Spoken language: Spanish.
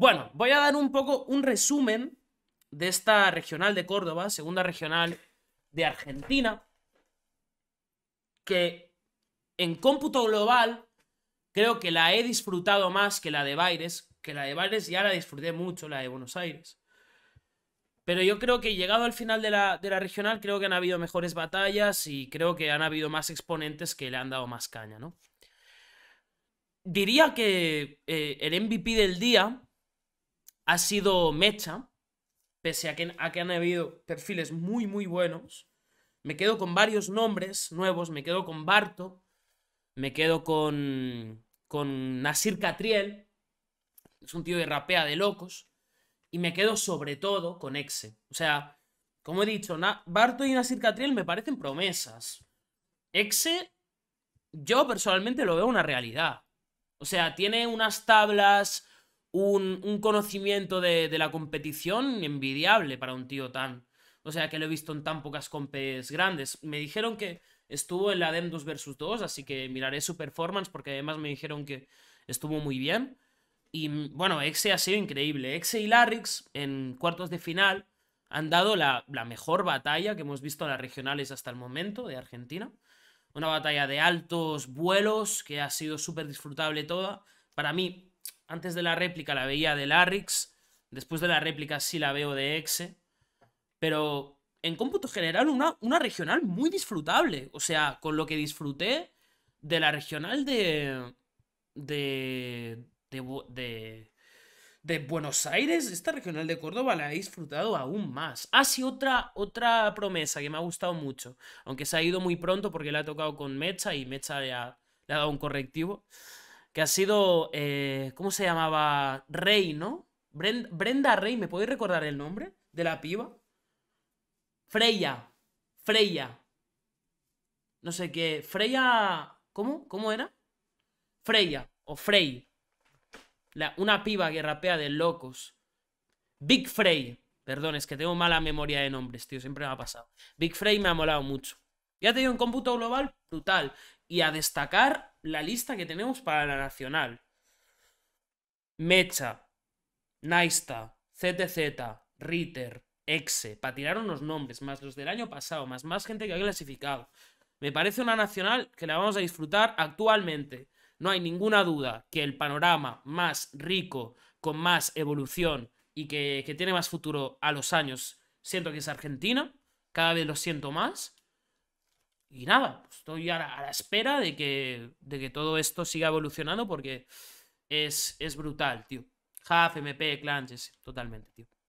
Bueno, voy a dar un poco un resumen de esta regional de Córdoba, segunda regional de Argentina, que en cómputo global creo que la he disfrutado más que la de Baires, que la de Baires ya la disfruté mucho, la de Buenos Aires. Pero yo creo que llegado al final de la, regional, creo que han habido mejores batallas y creo que han habido más exponentes que le han dado más caña, ¿no? Diría que eh, el MVP del día ha sido mecha, pese a que, han habido perfiles muy, muy buenos. Me quedo con varios nombres nuevos, me quedo con Barto, me quedo con, con Nasir Catriel, es un tío de rapea de locos, y me quedo sobre todo con Exe. O sea, como he dicho, Barto y Nasir Catriel me parecen promesas. Exe, yo personalmente lo veo una realidad. O sea, tiene unas tablas un, conocimiento de, la competición envidiable para un tío tan. O sea, que lo he visto en tan pocas compes grandes. Me dijeron que estuvo en la DEM 2 vs 2, así que miraré su performance porque además me dijeron que estuvo muy bien. Y mm, bueno, Exe ha sido increíble. Exe y Larix en cuartos de final han dado la, la mejor batalla que hemos visto en las regionales hasta el momento de Argentina. Una batalla de altos vuelos que ha sido súper disfrutable toda. Para mí, antes de la réplica la veía de Larrix. Después de la réplica sí la veo de Exe. Pero en cómputo general, una, una regional muy disfrutable. O sea, con lo que disfruté de la regional de. de. de. Buenos Aires, esta regional de Córdoba la he disfrutado aún más. Ah, sí, otra, otra promesa que me ha gustado mucho. Aunque se ha ido muy pronto porque le ha tocado con Mecha y Mecha le ha dado un correctivo que ha sido, eh, ¿cómo se llamaba? Rey, ¿no? Brenda, Rey, ¿me podéis recordar el nombre de la piba? Freya, Freya. No sé qué, Freya, ¿cómo? ¿Cómo era? Freya, o Frey. una piba que rapea de locos. Big Frey. Perdón, es que tengo mala memoria de nombres, tío. Siempre me ha pasado. Big Frey me ha molado mucho. Ya ha tenido un cómputo global, brutal y a destacar la lista que tenemos para la nacional. Mecha, Naista, CTZ, Ritter, Exe, para tirar unos nombres, más los del año pasado, más más gente que ha clasificado. Me parece una nacional que la vamos a disfrutar actualmente. No hay ninguna duda que el panorama más rico, con más evolución y que, que tiene más futuro a los años, siento que es Argentina. Cada vez lo siento más y nada, estoy a la, espera de que, de que, todo esto siga evolucionando porque es, es brutal, tío. Half, MP, clanches totalmente, tío.